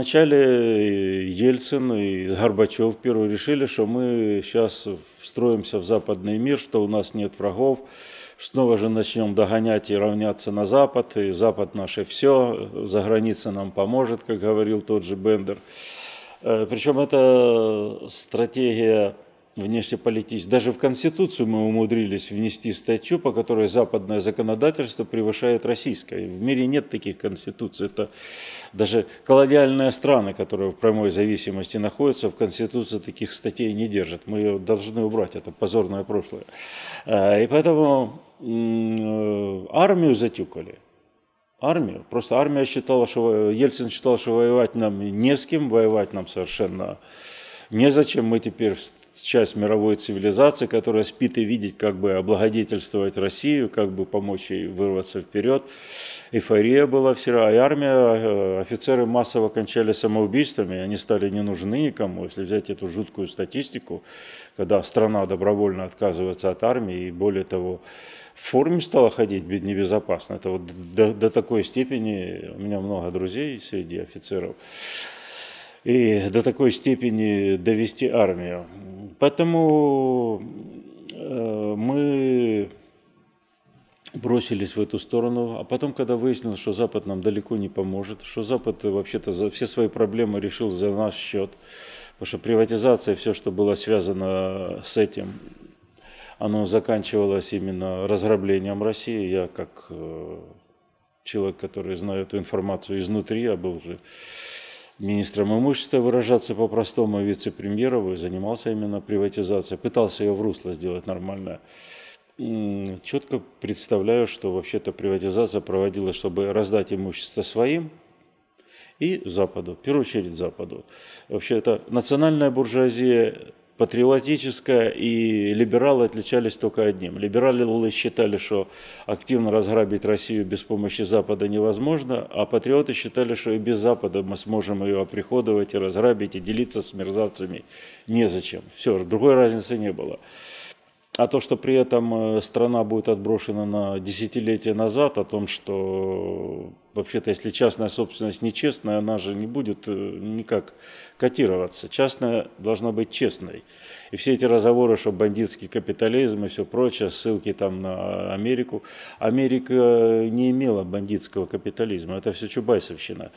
Вначале э, Ельцин и Горбачев первые решили, что мы сейчас встроимся в западный мир, что у нас нет врагов, снова же начнем догонять и равняться на Запад, и Запад наше все, за граница нам поможет, как говорил тот же Бендер. Э, Причем эта стратегия внешнеполитических. Ну, даже в Конституцию мы умудрились внести статью, по которой западное законодательство превышает российское. В мире нет таких конституций. Это даже колониальные страны, которые в прямой зависимости находятся, в Конституции таких статей не держат. Мы ее должны убрать, это позорное прошлое. А, и поэтому армию затюкали армию. Просто армия считала, что Ельцин считал, что воевать нам не с кем, воевать нам совершенно Незачем мы теперь часть мировой цивилизации, которая спит и видит, как бы облагодетельствовать Россию, как бы помочь ей вырваться вперед. Эйфория была вчера, и армия, э, офицеры массово кончали самоубийствами, они стали не нужны никому. Если взять эту жуткую статистику, когда страна добровольно отказывается от армии, и более того, в форме стала ходить небезопасно, это вот до, до такой степени, у меня много друзей среди офицеров, и до такой степени довести армию. Поэтому э, мы бросились в эту сторону, а потом, когда выяснилось, что Запад нам далеко не поможет, что Запад вообще-то за все свои проблемы решил за наш счет, потому что приватизация, все, что было связано с этим, оно заканчивалось именно разграблением России. Я как э, человек, который знает эту информацию изнутри, я был же министром имущества выражаться по-простому, а вице-премьером, занимался именно приватизацией, пытался ее в русло сделать нормально. Четко представляю, что вообще-то приватизация проводилась, чтобы раздать имущество своим и Западу, в первую очередь Западу. Вообще это национальная буржуазия патриотическая и либералы отличались только одним. Либералы считали, что активно разграбить Россию без помощи Запада невозможно, а патриоты считали, что и без Запада мы сможем ее оприходовать и разграбить, и делиться с мерзавцами незачем. Все, другой разницы не было. А то, что при этом э, страна будет отброшена на десятилетия назад, о том, что вообще-то, если частная собственность нечестная, она же не будет э, никак котироваться. Частная должна быть честной. И все эти разговоры, что бандитский капитализм и все прочее, ссылки там на Америку. Америка не имела бандитского капитализма, это все чубайсовщина.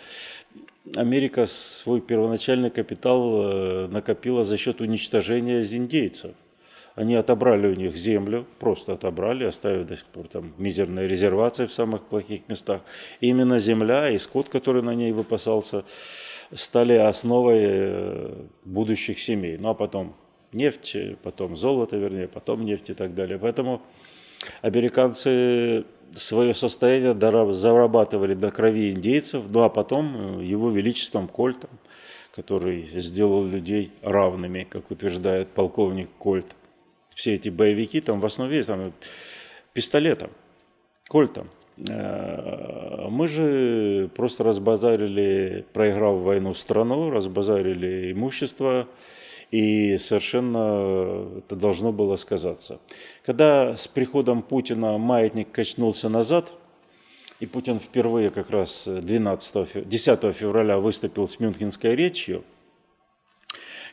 Америка свой первоначальный капитал э, накопила за счет уничтожения индейцев. Они отобрали у них землю, просто отобрали, оставив до сих пор там мизерные резервации в самых плохих местах. И именно земля и скот, который на ней выпасался, стали основой э, будущих семей. Ну а потом нефть, потом золото, вернее, потом нефть и так далее. Поэтому американцы свое состояние зарабатывали до крови индейцев, ну а потом э, его величеством Кольтом, который сделал людей равными, как утверждает полковник Кольт все эти боевики, там в основе там, пистолетом, кольтом. Э, мы же просто разбазарили, проиграв войну страну, разбазарили имущество, и совершенно это должно было сказаться. Когда с приходом Путина маятник качнулся назад, и Путин впервые как раз 12, 10 февраля выступил с мюнхенской речью,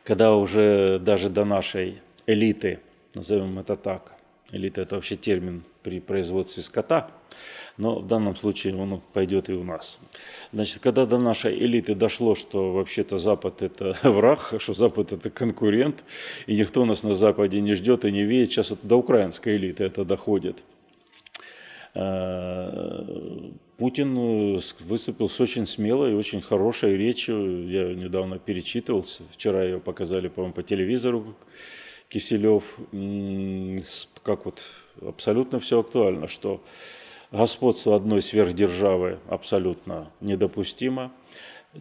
когда уже даже до нашей элиты – назовем это так. Элита – это вообще термин при производстве скота, но в данном случае он пойдет и у нас. Значит, когда до нашей элиты дошло, что вообще-то Запад – это враг, что Запад – это конкурент, и никто нас на Западе не ждет и не видит, сейчас вот до украинской элиты это доходит. Э, Путин э, выступил с очень смелой и очень хорошей речью. Я недавно перечитывался. Вчера ее показали, по-моему, по телевизору Киселев, как вот абсолютно все актуально, что господство одной сверхдержавы абсолютно недопустимо,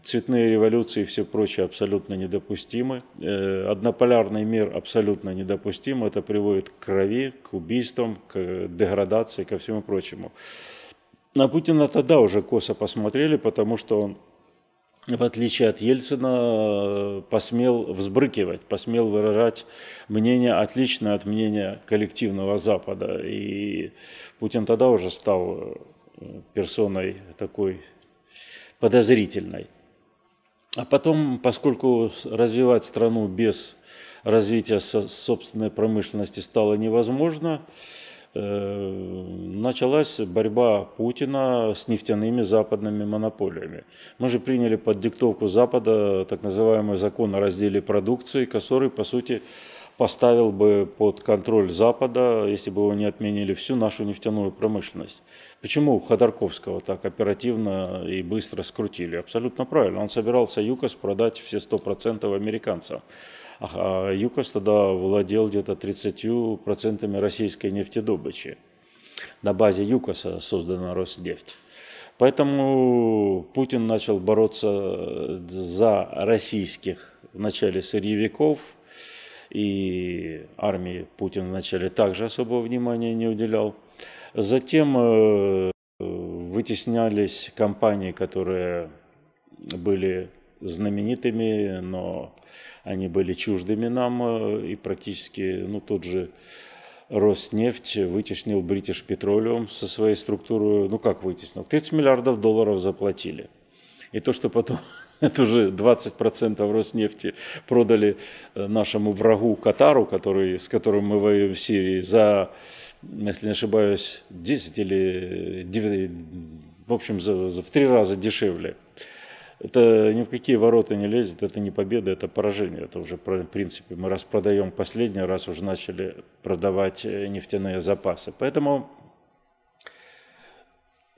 цветные революции и все прочее абсолютно недопустимы, э, однополярный мир абсолютно недопустим, это приводит к крови, к убийствам, к э, деградации, ко всему прочему. На Путина тогда уже косо посмотрели, потому что он в отличие от Ельцина, посмел взбрыкивать, посмел выражать мнение, отличное от мнения коллективного Запада. И Путин тогда уже стал э, персоной такой подозрительной. А потом, поскольку развивать страну без развития собственной промышленности стало невозможно, Э, началась борьба Путина с нефтяными западными монополиями. Мы же приняли под диктовку Запада так называемый закон о разделе продукции, который, по сути, поставил бы под контроль Запада, если бы его не отменили, всю нашу нефтяную промышленность. Почему Ходорковского так оперативно и быстро скрутили? Абсолютно правильно. Он собирался ЮКОС продать все 100% американцам. А ЮКОС тогда владел где-то 30% российской нефтедобычи. На базе ЮКОСа создана Роснефть. Поэтому Путин начал бороться за российских вначале сырьевиков – и армии Путин вначале также особого внимания не уделял. Затем э, вытеснялись компании, которые были знаменитыми, но они были чуждыми нам, э, и практически ну, тот же Роснефть вытеснил British Petroleum со своей структурой, ну как вытеснил, 30 миллиардов долларов заплатили. И то, что потом Это уже 20% Роснефти продали э, нашему врагу Катару, который, с которым мы воюем в Сирии, за, если не ошибаюсь, 10 или 9, э, в общем, за, за, в три раза дешевле. Это ни в какие ворота не лезет, это не победа, это поражение. Это уже, в принципе, мы распродаем Последний раз уже начали продавать э, нефтяные запасы. Поэтому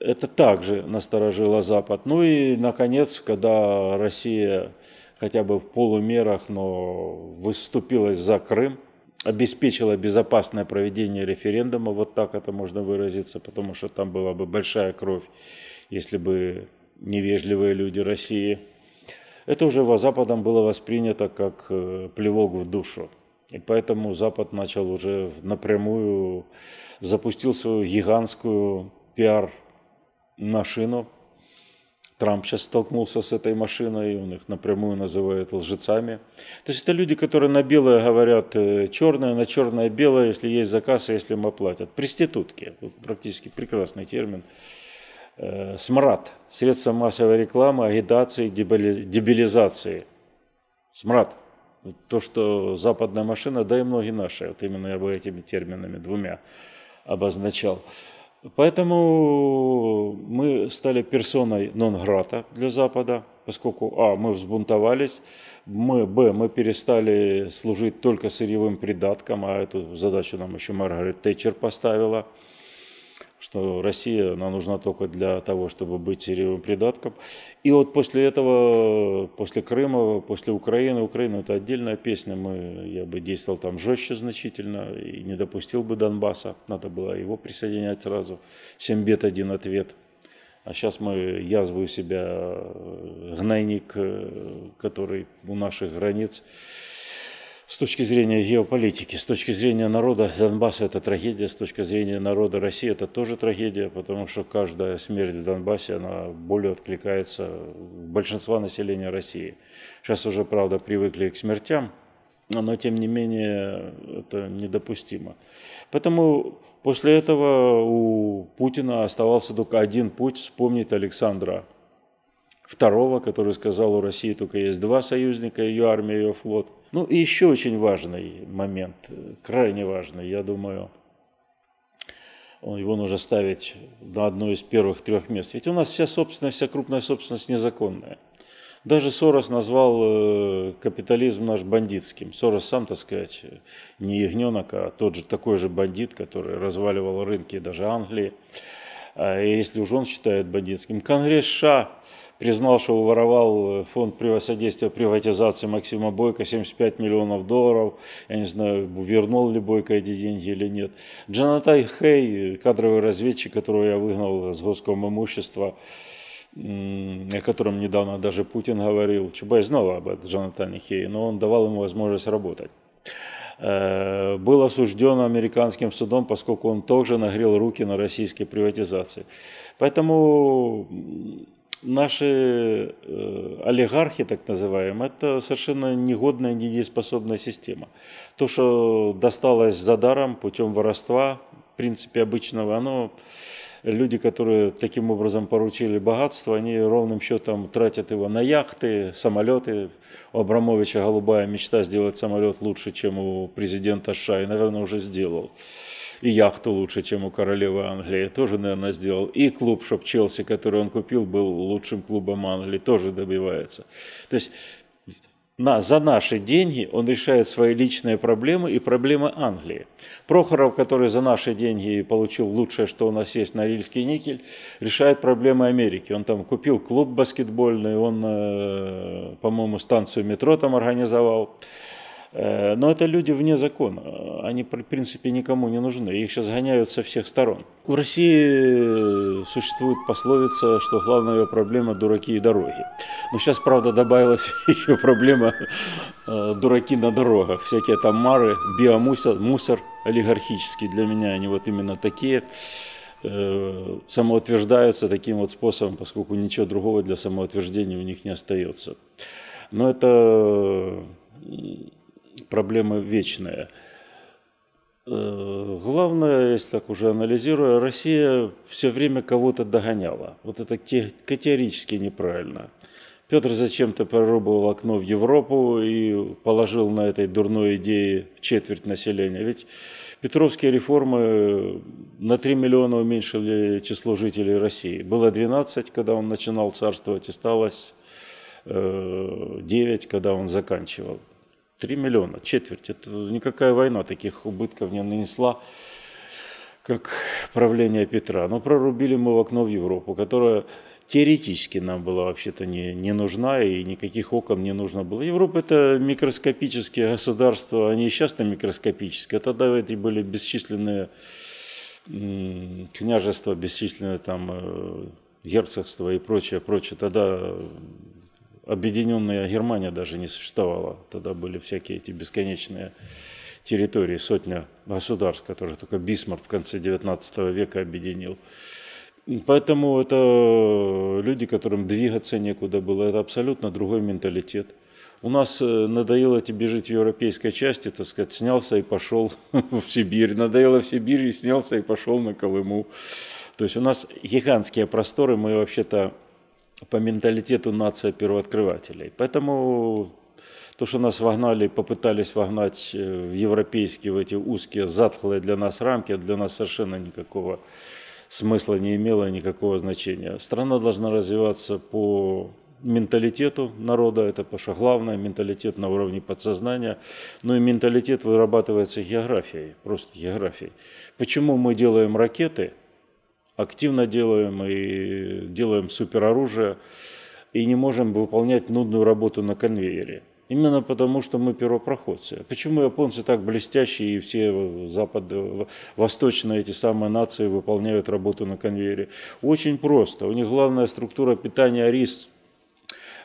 это также насторожило Запад. Ну и, наконец, когда Россия хотя бы в полумерах, но выступилась за Крым, обеспечила безопасное проведение референдума, вот так это можно выразиться, потому что там была бы большая кровь, если бы невежливые люди России. Это уже во Западом было воспринято как э, плевок в душу. И поэтому Запад начал уже напрямую, запустил свою гигантскую пиар машину. Трамп сейчас столкнулся с этой машиной, он их напрямую называет лжецами. То есть это люди, которые на белое говорят э, черное, на черное белое, если есть заказ, а если им оплатят. Преститутки, практически прекрасный термин. Э, смрад, средства массовой рекламы, агитации, дебилизации. Смрад. То, что западная машина, да и многие наши, вот именно я бы этими терминами двумя обозначал. Поэтому мы стали персоной нон-грата для Запада, поскольку, а, мы взбунтовались, мы, б, мы перестали служить только сырьевым придатком, а эту задачу нам еще Маргарет Тэтчер поставила – что Россия она нужна только для того, чтобы быть сырьевым придатком. И вот после этого, после Крыма, после Украины, Украина это отдельная песня, мы, я бы действовал там жестче значительно и не допустил бы Донбасса, надо было его присоединять сразу, семь бед, один ответ. А сейчас мы язву себя э, гнойник, э, который у наших границ с точки зрения геополитики, с точки зрения народа Донбасса это трагедия, с точки зрения народа России это тоже трагедия, потому что каждая смерть в Донбассе, она более откликается большинства населения России. Сейчас уже, правда, привыкли к смертям, но тем не менее это недопустимо. Поэтому после этого у Путина оставался только один путь – вспомнить Александра второго, который сказал, у России только есть два союзника, ее армия, ее флот. Ну и еще очень важный момент, крайне важный, я думаю, его нужно ставить на одно из первых трех мест. Ведь у нас вся собственность, вся крупная собственность незаконная. Даже Сорос назвал э, капитализм наш бандитским. Сорос сам, так сказать, не ягненок, а тот же такой же бандит, который разваливал рынки даже Англии. А если уж он считает бандитским. Конгресс США признал, что воровал э, фонд содействия приватизации Максима Бойко 75 миллионов долларов. Я не знаю, вернул ли Бойко эти деньги или нет. Джанатай Хей, кадровый разведчик, которого я выгнал с госком имущества, о котором недавно даже Путин говорил. Чубай знал об этом Джонатане Хей, но он давал ему возможность работать э, был осужден американским судом, поскольку он также нагрел руки на российской приватизации. Поэтому наши э, олигархи, так называемые, это совершенно негодная, недееспособная система. То, что досталось за даром путем воровства, в принципе, обычного, оно люди, которые таким образом поручили богатство, они ровным счетом тратят его на яхты, самолеты. У Абрамовича голубая мечта сделать самолет лучше, чем у президента США, и, наверное, уже сделал и яхту лучше, чем у королевы Англии, тоже, наверное, сделал. И клуб, чтобы Челси, который он купил, был лучшим клубом Англии, тоже добивается. То есть на, за наши деньги он решает свои личные проблемы и проблемы Англии. Прохоров, который за наши деньги получил лучшее, что у нас есть, Норильский никель, решает проблемы Америки. Он там купил клуб баскетбольный, он, э, по-моему, станцию метро там организовал. Э, но это люди вне закона, они, в принципе, никому не нужны, их сейчас гоняют со всех сторон. В России э, существует пословица, что главная ее проблема – дураки и дороги. Но сейчас, правда, добавилась еще проблема э, дураки на дорогах, всякие там мары, биомусор, мусор олигархический, для меня они вот именно такие самоутверждаются таким вот способом, поскольку ничего другого для самоутверждения у них не остается. Но это проблема вечная. Э, главное, если так уже анализируя, Россия все время кого-то догоняла. Вот это категорически неправильно. Петр зачем-то прорубывал окно в Европу и положил на этой дурной идее четверть населения. Ведь Петровские реформы э, на 3 миллиона уменьшили число жителей России. Было 12, когда он начинал царствовать, и осталось 9, э, когда он заканчивал. 3 миллиона, четверть. Это никакая война таких убытков не нанесла, как правление Петра. Но прорубили мы в окно в Европу, которая теоретически нам была вообще-то не, не нужна, и никаких окон не нужно было. Европа – это микроскопические государства, они сейчас на микроскопические. А тогда эти были бесчисленные княжества, бесчисленные там э, герцогства и прочее, прочее. Тогда объединенная Германия даже не существовала. Тогда были всякие эти бесконечные территории, сотня государств, которые только Бисмарк в конце 19 века объединил. Поэтому это люди, которым двигаться некуда было. Это абсолютно другой менталитет. У нас э, надоело тебе жить в европейской части, так сказать, снялся и пошел в Сибирь. Надоело в Сибирь, и снялся и пошел на Колыму. То есть у нас гигантские просторы, мы вообще-то по менталитету нация первооткрывателей. Поэтому то, что нас вогнали, попытались вогнать э, в европейские, в эти узкие, затхлые для нас рамки, для нас совершенно никакого смысла не имело, никакого значения. Страна должна развиваться по менталитету народа, это паша главное, менталитет на уровне подсознания, но ну и менталитет вырабатывается географией, просто географией. Почему мы делаем ракеты – активно делаем и делаем супероружие, и не можем выполнять нудную работу на конвейере. Именно потому, что мы первопроходцы. Почему японцы так блестящие и все запад, восточные эти самые нации выполняют работу на конвейере? Очень просто. У них главная структура питания рис.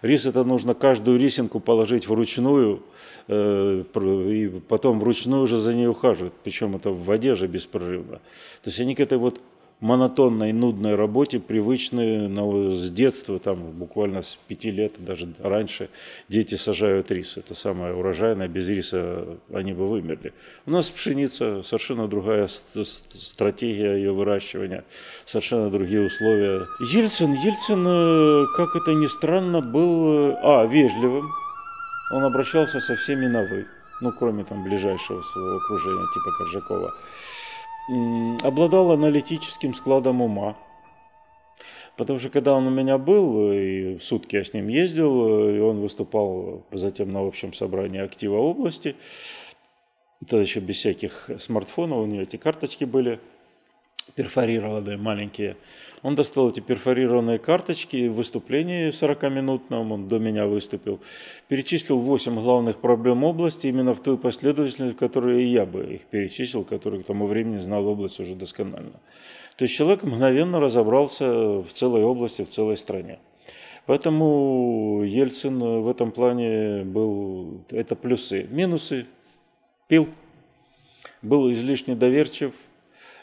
Рис это нужно каждую рисинку положить вручную, э, и потом вручную уже за ней ухаживать. Причем это в воде же беспрерывно. То есть они к этой вот монотонной, нудной работе, привычные ну, с детства, там буквально с пяти лет, даже раньше, дети сажают рис. Это самое урожайное, без риса они бы вымерли. У нас пшеница, совершенно другая стратегия ее выращивания, совершенно другие условия. Ельцин, Ельцин, э, как это ни странно, был, э, а, вежливым, он обращался со всеми на «вы», ну, кроме там ближайшего своего окружения, типа Коржакова обладал аналитическим складом ума. Потому что когда он у меня был, и сутки я с ним ездил, и он выступал затем на общем собрании актива области, тогда еще без всяких смартфонов, у него эти карточки были – перфорированные маленькие. Он достал эти перфорированные карточки выступление выступлении 40-минутном, он до меня выступил, перечислил 8 главных проблем области именно в той последовательности, в которой я бы их перечислил, который к тому времени знал область уже досконально. То есть человек мгновенно разобрался в целой области, в целой стране. Поэтому Ельцин в этом плане был, это плюсы. Минусы, пил, был излишне доверчив,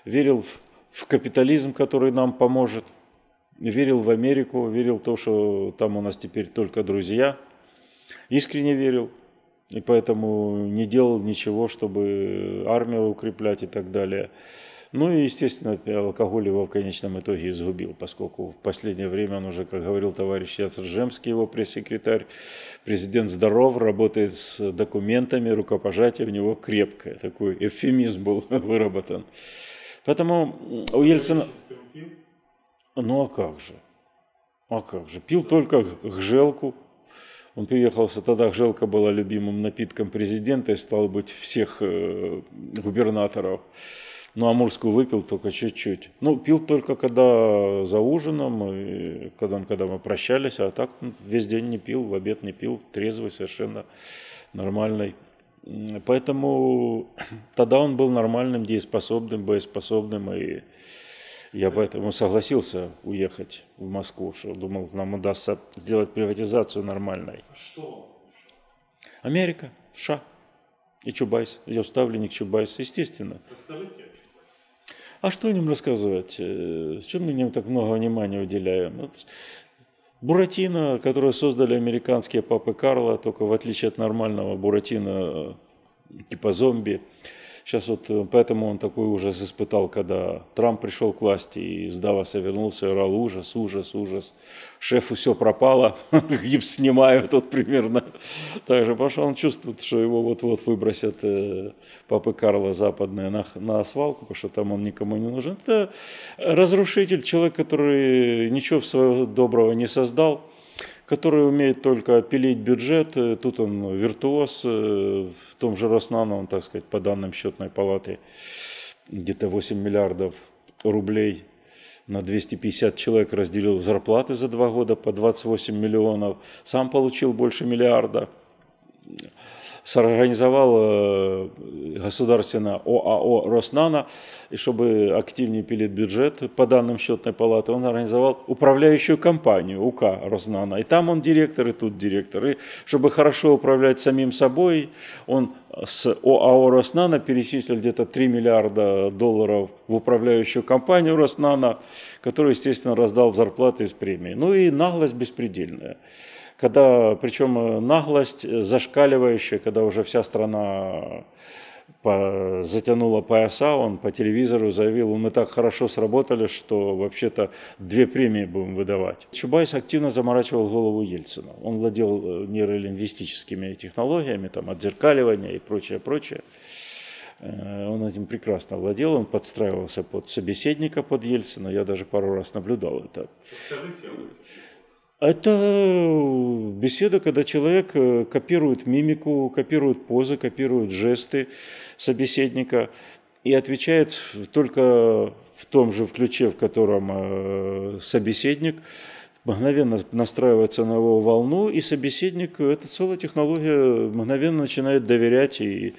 верил в в капитализм, который нам поможет. Верил в Америку, верил в то, что там у нас теперь только друзья. Искренне верил. И поэтому не делал ничего, чтобы армию укреплять и так далее. Ну и, естественно, алкоголь его в конечном итоге изгубил, поскольку в последнее время он уже, как говорил товарищ Яцержемский, его пресс-секретарь, президент здоров, работает с документами, рукопожатие у него крепкое. Такой эвфемизм был выработан. Поэтому у Ельцина... Ну а как же? А как же? Пил только гжелку. Он переехался тогда, гжелка была любимым напитком президента и стал быть всех э, губернаторов. Ну, амурскую выпил только чуть-чуть. Ну, пил только когда за ужином, и когда, когда мы прощались, а так ну, весь день не пил, в обед не пил, трезвый совершенно нормальный Поэтому тогда он был нормальным, дееспособным, боеспособным, и я поэтому согласился уехать в Москву, что думал, нам удастся сделать приватизацию нормальной. Что? Америка, США и Чубайс, и уставленник Чубайс, естественно. а что о нем рассказывать? Э, чем мы нем так много внимания уделяем? Вот Буратино, которое создали американские папы Карла, только в отличие от нормального Буратино э, типа зомби, Сейчас вот э, поэтому он такой ужас испытал, когда Трамп пришел к власти и с Давоса вернулся и орал ужас, ужас, ужас. Шефу все пропало, гипс снимаю тут примерно. Так же, потому он чувствует, что его вот-вот выбросят э, Папы Карла западные на, на свалку, потому что там он никому не нужен. Это разрушитель, человек, который ничего своего доброго не создал который умеет только пилить бюджет. Э, тут он виртуоз, э, в том же Роснано, он, так сказать, по данным счетной палаты, где-то 8 миллиардов рублей на 250 человек разделил зарплаты за два года по 28 миллионов, сам получил больше миллиарда сорганизовал э, государственно ОАО «Роснана», и чтобы активнее пилить бюджет по данным счетной палаты, он организовал управляющую компанию УК «Роснана». И там он директор, и тут директор. И чтобы хорошо управлять самим собой, он с ОАО «Роснана» перечислил где-то 3 миллиарда долларов в управляющую компанию «Роснана», которую, естественно, раздал в зарплаты из премии. Ну и наглость беспредельная когда, причем э, наглость э, зашкаливающая, когда уже вся страна э, по, затянула пояса, он по телевизору заявил, мы так хорошо сработали, что вообще-то две премии будем выдавать. Чубайс активно заморачивал голову Ельцина. Он владел нейролингвистическими технологиями, там, отзеркаливания и прочее, прочее. Он этим прекрасно владел, он подстраивался под собеседника, под Ельцина. Я даже пару раз наблюдал это. Скажите, а это беседа, когда человек э, копирует мимику, копирует позы, копирует жесты собеседника и отвечает только в том же ключе, в котором э, собеседник мгновенно настраивается на его волну, и собеседник, эта целая технология, мгновенно начинает доверять, и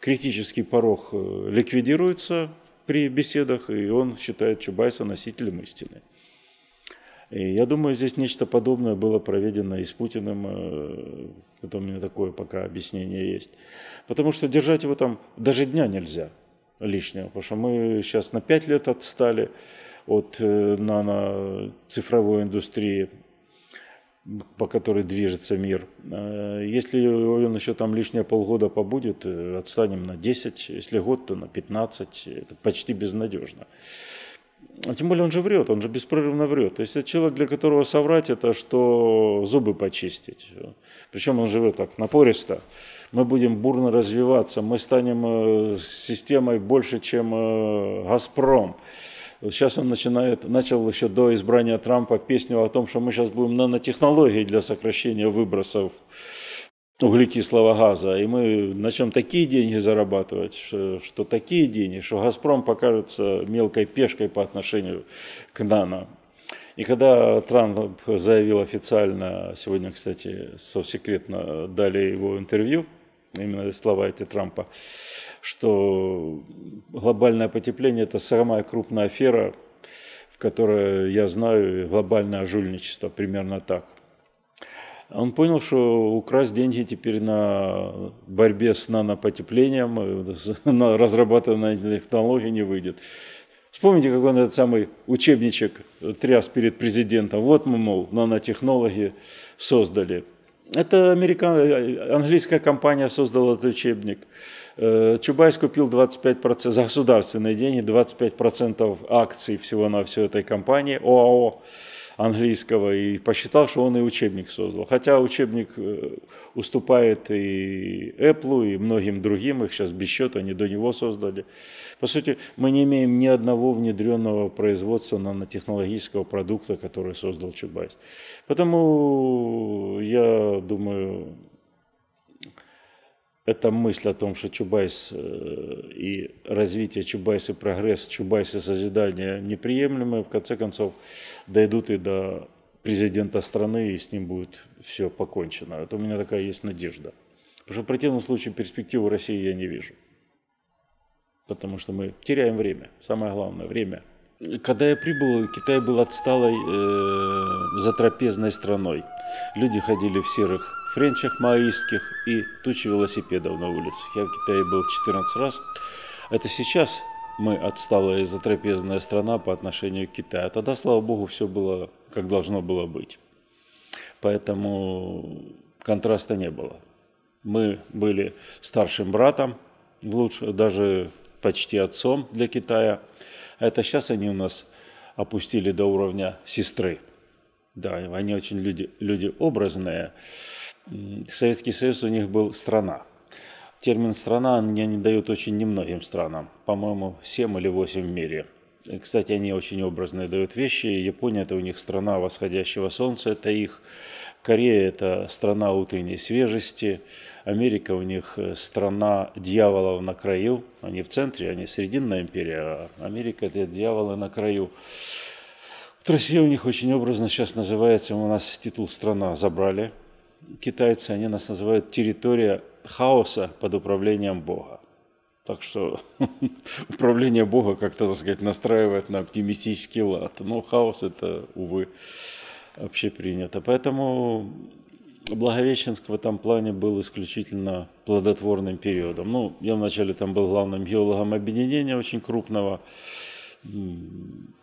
критический порог э, ликвидируется при беседах, и он считает Чубайса носителем истины. И я думаю, здесь нечто подобное было проведено и с Путиным, э, потом у меня такое пока объяснение есть. Потому что держать его там даже дня нельзя лишнего, потому что мы сейчас на 5 лет отстали от э, нано-цифровой индустрии, по которой движется мир. Э, если он еще там лишние полгода побудет, отстанем на 10, если год, то на 15, это почти безнадежно. А тем более он же врет, он же беспрерывно врет. То есть это человек, для которого соврать это что зубы почистить. Причем он живет так напористо. Мы будем бурно развиваться, мы станем э, системой больше, чем э, «Газпром». Сейчас он начинает, начал еще до избрания Трампа песню о том, что мы сейчас будем нанотехнологии для сокращения выбросов углекислого газа, и мы начнем такие деньги зарабатывать, что, что такие деньги, что «Газпром» покажется мелкой пешкой по отношению к «Нано». И когда Трамп заявил официально, сегодня, кстати, совсекретно дали его интервью, именно слова эти Трампа, что глобальное потепление – это самая крупная афера, в которой я знаю глобальное жульничество, примерно так. Он понял, что украсть деньги теперь на борьбе с нанопотеплением, э, на разрабатыванной технологий не выйдет. Вспомните, как он этот самый учебничек тряс перед президентом. Вот мы, мол, нанотехнологии создали. Это американ... Э, английская компания создала этот учебник. Э, Чубайс купил 25% за государственные деньги, 25% акций всего на всю этой компании ОАО английского и посчитал, что он и учебник создал. Хотя учебник э, уступает и Apple, и многим другим, их сейчас без счета, они до него создали. По сути, мы не имеем ни одного внедренного производства нанотехнологического продукта, который создал Чубайс. Поэтому я думаю, эта мысль о том, что Чубайс э, и развитие Чубайса, прогресс Чубайса, созидание неприемлемы, в конце концов дойдут и до президента страны, и с ним будет все покончено. Это у меня такая есть надежда. Потому что в противном случае перспективу России я не вижу. Потому что мы теряем время. Самое главное – время – когда я прибыл, Китай был отсталой э, затрапезной страной. Люди ходили в серых френчах маоистских и тучи велосипедов на улицах. Я в Китае был 14 раз. Это сейчас мы отсталая затрапезная страна по отношению к Китаю. А тогда, слава богу, все было как должно было быть. Поэтому контраста не было. Мы были старшим братом, лучше даже почти отцом для Китая. Это сейчас они у нас опустили до уровня сестры. Да, они очень люди, люди образные. Советский Союз у них был страна. Термин «страна» они не дают очень немногим странам. По-моему, 7 или 8 в мире. Кстати, они очень образные дают вещи. Япония – это у них страна восходящего солнца, это их Корея – это страна утренней свежести, Америка у них э, страна дьяволов на краю, они в центре, они срединная империя, а Америка – это дьяволы на краю. Вот Россия у них очень образно сейчас называется, у нас титул «Страна» забрали. Китайцы, они нас называют «территория хаоса под управлением Бога». Так что управление Бога как-то, так сказать, настраивает на оптимистический лад. Но хаос – это, увы, общепринято. Поэтому Благовещенск в этом плане был исключительно плодотворным периодом. Ну, я вначале там был главным геологом объединения очень крупного.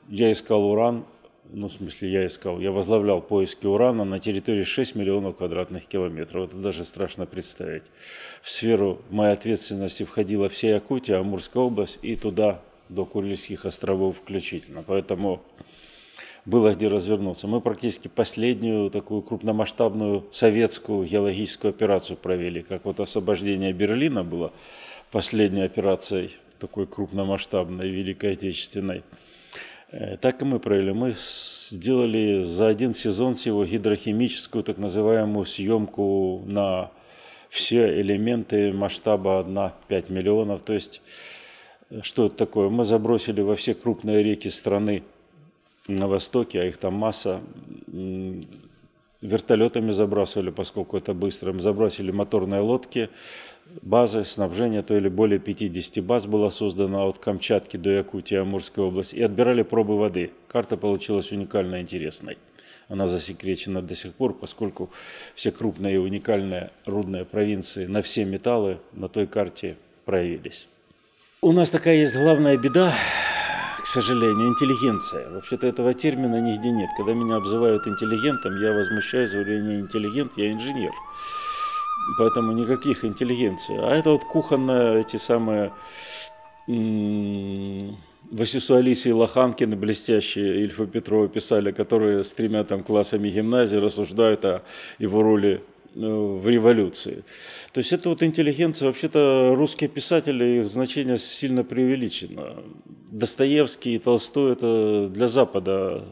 Я искал уран, ну, в смысле, я искал, я возглавлял поиски урана на территории 6 миллионов квадратных километров. Это даже страшно представить. В сферу моей ответственности входила вся Якутия, Амурская область и туда до Курильских островов включительно. Поэтому было где развернуться. Мы практически последнюю такую крупномасштабную советскую геологическую операцию провели, как вот освобождение Берлина было последней операцией такой крупномасштабной, Великой Отечественной. Э, так и мы провели. Мы сделали за один сезон всего гидрохимическую так называемую съемку на все элементы масштаба 1,5 миллионов. То есть, э, что это такое? Мы забросили во все крупные реки страны на Востоке, а их там масса, вертолетами забрасывали, поскольку это быстро, им забросили моторные лодки, базы, снабжение, то или более 50 баз было создано от Камчатки до Якутии, Амурской области, и отбирали пробы воды. Карта получилась уникально интересной. Она засекречена до сих пор, поскольку все крупные и уникальные рудные провинции на все металлы на той карте проявились. У нас такая есть главная беда, к сожалению, интеллигенция. Вообще-то этого термина нигде нет. Когда меня обзывают интеллигентом, я возмущаюсь, говорю, я не интеллигент, я инженер. Поэтому никаких интеллигенций. А это вот кухонная, эти самые Васису и Лоханкины, блестящие, Ильфа Петрова писали, которые с тремя там классами гимназии рассуждают о его роли Э, в революции. То есть это вот интеллигенция, вообще-то русские писатели, их значение сильно преувеличено. Достоевский и Толстой это для Запада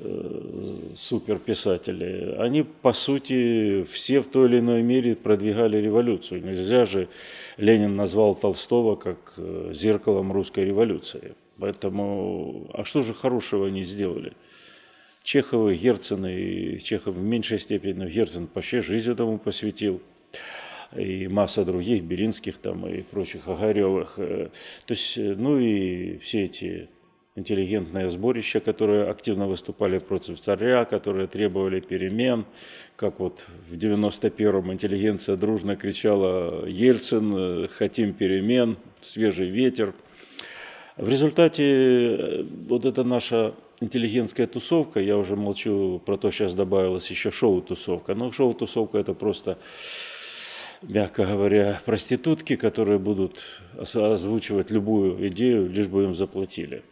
э, суперписатели, они, по сути, все в той или иной мере продвигали революцию. Нельзя же Ленин назвал Толстого как э, зеркалом русской революции. Поэтому, а что же хорошего они сделали? Чехова, Герцена, и Чехов в меньшей степени, но Герцен вообще жизнь этому посвятил и масса других, Белинских там и прочих, Огаревых. Э, то есть, э, ну и все эти интеллигентное сборище, которые активно выступали против царя, которые требовали перемен, как вот в 91-м интеллигенция дружно кричала «Ельцин, э, хотим перемен, свежий ветер». В результате вот это наша интеллигентская тусовка, я уже молчу про то, сейчас добавилось еще шоу-тусовка. Но шоу-тусовка это просто, мягко говоря, проститутки, которые будут озвучивать любую идею, лишь бы им заплатили.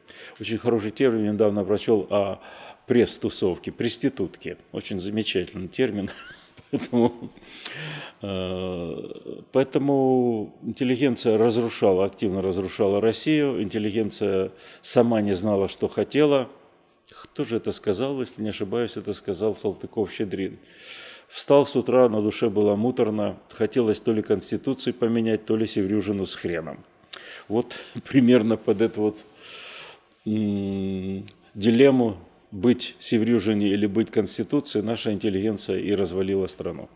Очень хороший термин недавно прочел о пресс-тусовке, преститутке. Очень замечательный термин. Поэтому, э, поэтому интеллигенция разрушала, активно разрушала Россию, интеллигенция сама не знала, что хотела – кто же это сказал, если не ошибаюсь, это сказал Салтыков-Щедрин. Встал с утра, на душе было муторно, хотелось то ли Конституции поменять, то ли Севрюжину с хреном. Вот примерно под эту вот м- дилемму быть Севрюжине или быть Конституцией наша интеллигенция и развалила страну.